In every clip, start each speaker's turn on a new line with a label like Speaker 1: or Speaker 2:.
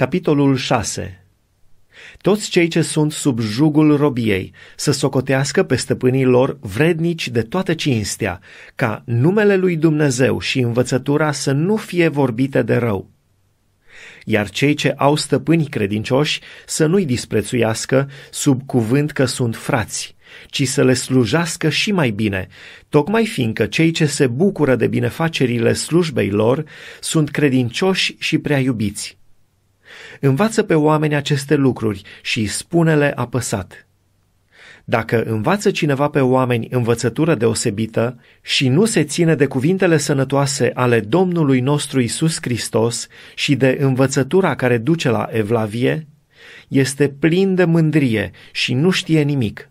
Speaker 1: Capitolul 6 Toți cei ce sunt sub jugul robiei să socotească pe stăpânii lor vrednici de toată cinstea, ca numele lui Dumnezeu și învățătura să nu fie vorbite de rău. Iar cei ce au stăpâni credincioși să nu-i disprețuiască sub cuvânt că sunt frați, ci să le slujească și mai bine, tocmai fiindcă cei ce se bucură de binefacerile slujbei lor sunt credincioși și prea iubiți. Învață pe oameni aceste lucruri și spune-le apăsat. Dacă învață cineva pe oameni învățătură deosebită și nu se ține de cuvintele sănătoase ale Domnului nostru Isus Hristos și de învățătura care duce la evlavie, este plin de mândrie și nu știe nimic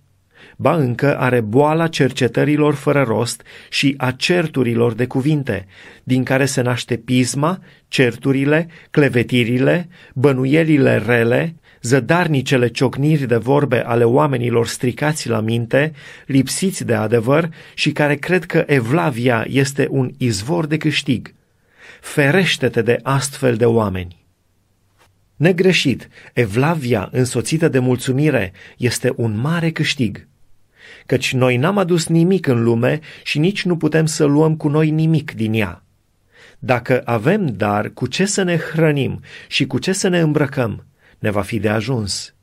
Speaker 1: ba încă are boala cercetărilor fără rost și a certurilor de cuvinte, din care se naște pisma, certurile, clevetirile, bănuielile rele, zădarnicele ciocniri de vorbe ale oamenilor stricați la minte, lipsiți de adevăr și care cred că Evlavia este un izvor de câștig. Ferește-te de astfel de oameni! Negreșit, Evlavia, însoțită de mulțumire, este un mare câștig căci noi n-am adus nimic în lume și nici nu putem să luăm cu noi nimic din ea. Dacă avem dar cu ce să ne hrănim și cu ce să ne îmbrăcăm, ne va fi de ajuns.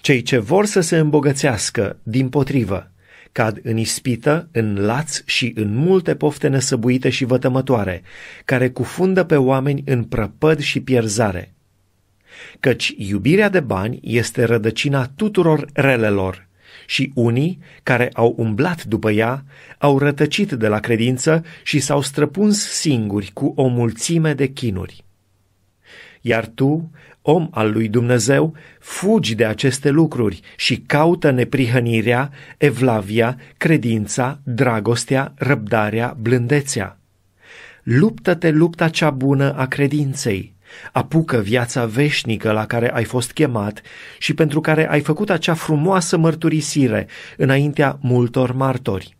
Speaker 1: Cei ce vor să se îmbogățească, din potrivă, cad în ispită, în laț și în multe pofte nesăbuite și vătămătoare, care cufundă pe oameni în prăpăd și pierzare. Căci iubirea de bani este rădăcina tuturor relelor – și unii care au umblat după ea au rătăcit de la credință și s-au străpuns singuri cu o mulțime de chinuri. Iar tu, om al lui Dumnezeu, fugi de aceste lucruri și caută neprihănirea, evlavia, credința, dragostea, răbdarea, blândețea. Luptă-te lupta cea bună a credinței, Apucă viața veșnică la care ai fost chemat și pentru care ai făcut acea frumoasă mărturisire înaintea multor martori.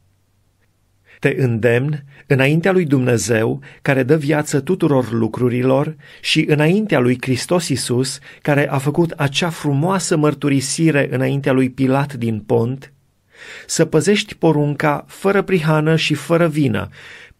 Speaker 1: Te îndemn înaintea lui Dumnezeu, care dă viață tuturor lucrurilor, și înaintea lui Hristos Isus, care a făcut acea frumoasă mărturisire înaintea lui Pilat din Pont, să păzești porunca fără prihană și fără vină,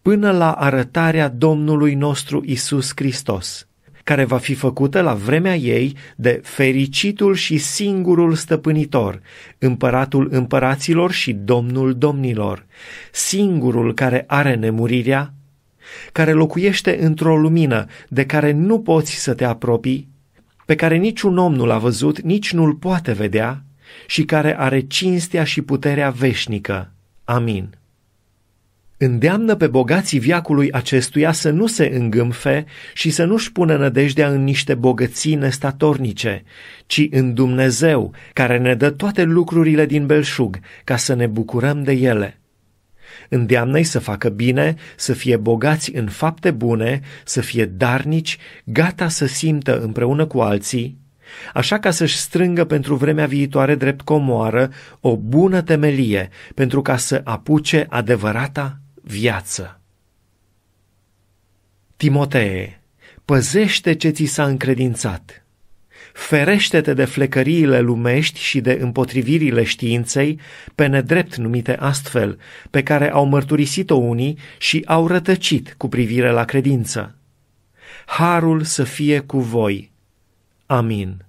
Speaker 1: până la arătarea Domnului nostru Isus Hristos care va fi făcută la vremea ei de fericitul și singurul stăpânitor, împăratul împăraților și domnul domnilor, singurul care are nemurirea, care locuiește într-o lumină de care nu poți să te apropii, pe care niciun om nu l-a văzut, nici nu-l poate vedea, și care are cinstea și puterea veșnică. Amin îndeamnă pe bogații viacului acestuia să nu se îngâmfe și să nu-și pună nădejdea în niște bogății nestatornice, ci în Dumnezeu, care ne dă toate lucrurile din belșug, ca să ne bucurăm de ele. Îndeamnă-i să facă bine, să fie bogați în fapte bune, să fie darnici, gata să simtă împreună cu alții, așa ca să-și strângă pentru vremea viitoare drept comoară o bună temelie pentru ca să apuce adevărata viață. Timotee, păzește ce ți s-a încredințat. Ferește-te de flecăriile lumești și de împotrivirile științei, pe nedrept numite astfel, pe care au mărturisit-o unii și au rătăcit cu privire la credință. Harul să fie cu voi. Amin.